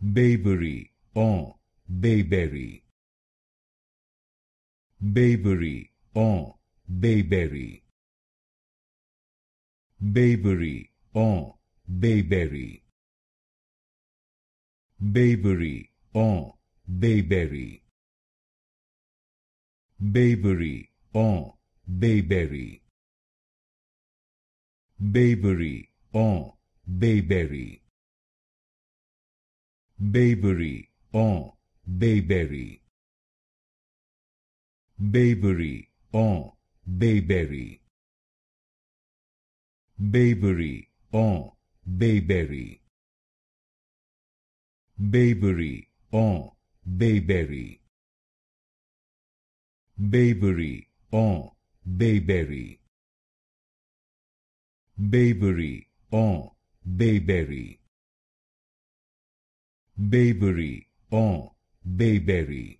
Bayberry on Bayberry Bayberry on Bayberry Bayberry on Bayberry Bayberry on Bayberry Bayberry on Bayberry Bayberry on Bayberry Bayberry, on Bayberry. Bayberry, on Bayberry. Bayberry, on Bayberry. Bayberry, on Bayberry. Bayberry, on Bayberry. Bayberry, on Bayberry bayberry, or bayberry.